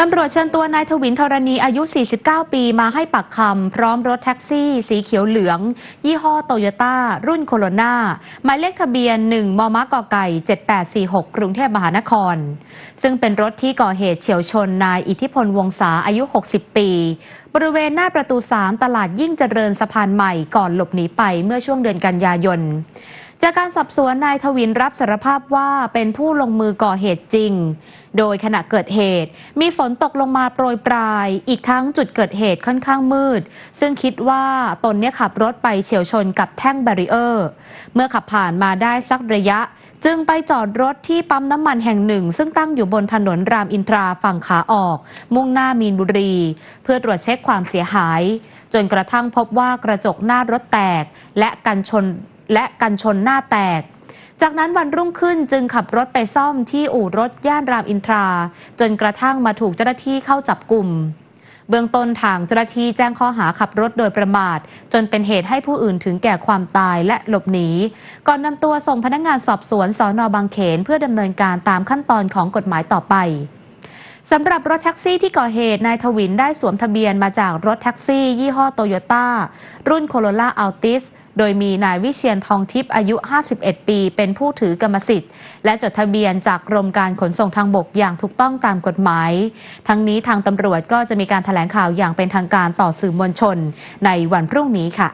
ตำรวจเชิญตัวนายทวินธรณีอายุ 49 ปีมาให้ปากคำพร้อมรถแท็กซี่สีเขียวเหลือง ยี่ห้อโตโยต้า รุ่นโคโรนาหมายเลขทะเบียน 1 ม มกไก่ 7846 กรุงเทพมหานคร ซึ่งเป็นรถที่ก่อเหตุเฉียวชนนายอิทธิพลวงศาอายุ 60 ปี บริเวณหน้าประตู 3 ตลาดยิ่งเจริญสะพานใหม่ก่อนหลบหนีไปเมื่อช่วงเดือนกันยายนจากการสอบสวนนายทวินรับสารภาพว่าเป็นผู้ลงมือก่อเหตุจริง โดยขณะเกิดเหตุ มีฝนตกลงมาโปรยปลาย อีกทั้งจุดเกิดเหตุค่อนข้างมืด ซึ่งคิดว่าตนเนี่ยขับรถไปเฉียวชนกับแท่งบาริเออร์ เมื่อขับผ่านมาได้สักระยะ จึงไปจอดรถที่ปั๊มน้ำมันแห่งหนึ่ง ซึ่งตั้งอยู่บนถนนรามอินทราฝั่งขาออก มุ่งหน้ามีนบุรี เพื่อตรวจเช็คความเสียหาย จนกระทั่งพบว่ากระจกหน้ารถแตกและกันชนและกันชนหน้าแตก จากนั้นวันรุ่งขึ้นจึงขับรถไปซ่อมที่อู่รถย่านรามอินทรา จนกระทั่งมาถูกเจ้าหน้าที่เข้าจับกลุ่ม เบื้องต้นทาง เจ้าหน้าที่แจ้งข้อหาขับรถโดยประมาท จนเป็นเหตุให้ผู้อื่นถึงแก่ความตายและหลบหนี ก่อนนำตัวส่งพนักงงานสอบสวนสอนอบางเขนเพื่อดำเนินการตามขั้นตอนของกฎหมายต่อไปสำหรับรถแท็กซี่ที่ก่อเหตุ นายทวินได้สวมทะเบียนมาจากรถแท็กซี่ยี่ห้อโตโยต้า รุ่นโคโรล่าอัลติสโดยมีนายวิเชียนทองทิพย์อายุ 51 ปี เป็นผู้ถือกรรมสิทธิ์และจดทะเบียนจากกรมการขนส่งทางบกอย่างถูกต้องตามกฎหมาย ทั้งนี้ทางตำรวจก็จะมีการถแถลงข่าวอย่างเป็นทางการต่อสื่อมวลชนในวันพรุ่งนี้ค่ะ